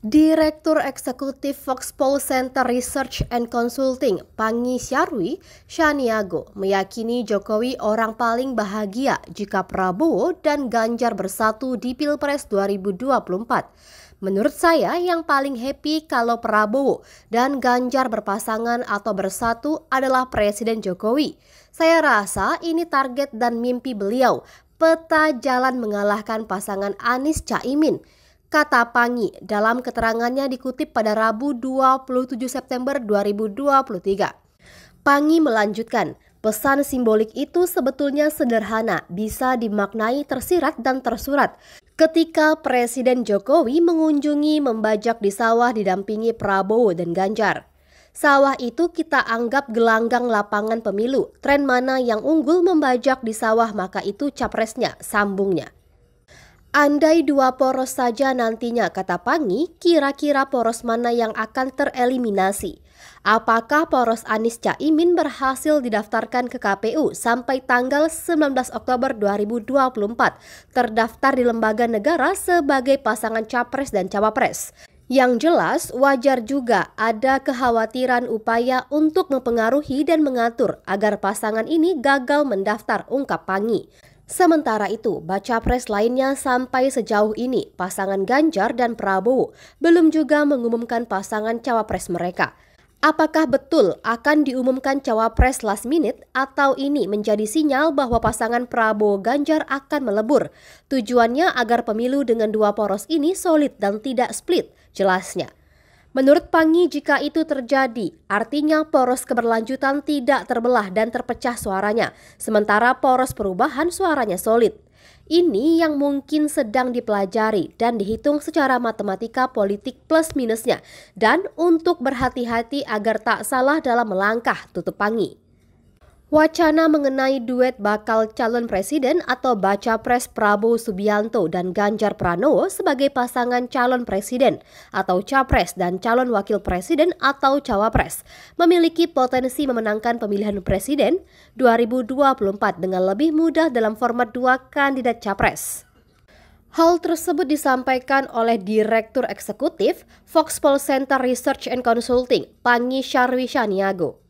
Direktur Eksekutif Foxpol Center Research and Consulting, Pangi Syarwi, Shaniago, meyakini Jokowi orang paling bahagia jika Prabowo dan Ganjar bersatu di Pilpres 2024. Menurut saya yang paling happy kalau Prabowo dan Ganjar berpasangan atau bersatu adalah Presiden Jokowi. Saya rasa ini target dan mimpi beliau, peta jalan mengalahkan pasangan Anies Caimin kata Pangi dalam keterangannya dikutip pada Rabu 27 September 2023. Pangi melanjutkan, pesan simbolik itu sebetulnya sederhana, bisa dimaknai tersirat dan tersurat. Ketika Presiden Jokowi mengunjungi membajak di sawah didampingi Prabowo dan Ganjar. Sawah itu kita anggap gelanggang lapangan pemilu. Tren mana yang unggul membajak di sawah maka itu capresnya, sambungnya. Andai dua poros saja nantinya kata Pangi, kira-kira poros mana yang akan tereliminasi? Apakah poros Anies Caimin berhasil didaftarkan ke KPU sampai tanggal 19 Oktober 2024 terdaftar di lembaga negara sebagai pasangan capres dan cawapres? Yang jelas, wajar juga ada kekhawatiran upaya untuk mempengaruhi dan mengatur agar pasangan ini gagal mendaftar ungkap Pangi. Sementara itu, baca pres lainnya sampai sejauh ini pasangan Ganjar dan Prabowo belum juga mengumumkan pasangan cawapres mereka. Apakah betul akan diumumkan cawapres last minute atau ini menjadi sinyal bahwa pasangan Prabowo Ganjar akan melebur? Tujuannya agar pemilu dengan dua poros ini solid dan tidak split, jelasnya. Menurut Pangi, jika itu terjadi, artinya poros keberlanjutan tidak terbelah dan terpecah suaranya, sementara poros perubahan suaranya solid. Ini yang mungkin sedang dipelajari dan dihitung secara matematika politik plus minusnya dan untuk berhati-hati agar tak salah dalam melangkah tutup pangi. Wacana mengenai duet bakal calon presiden atau baca pres Prabowo Subianto dan Ganjar Pranowo sebagai pasangan calon presiden atau capres dan calon wakil presiden atau cawapres memiliki potensi memenangkan pemilihan presiden 2024 dengan lebih mudah dalam format dua kandidat capres. Hal tersebut disampaikan oleh Direktur Eksekutif Foxpol Center Research and Consulting, Pangi Syarwi Shaniago.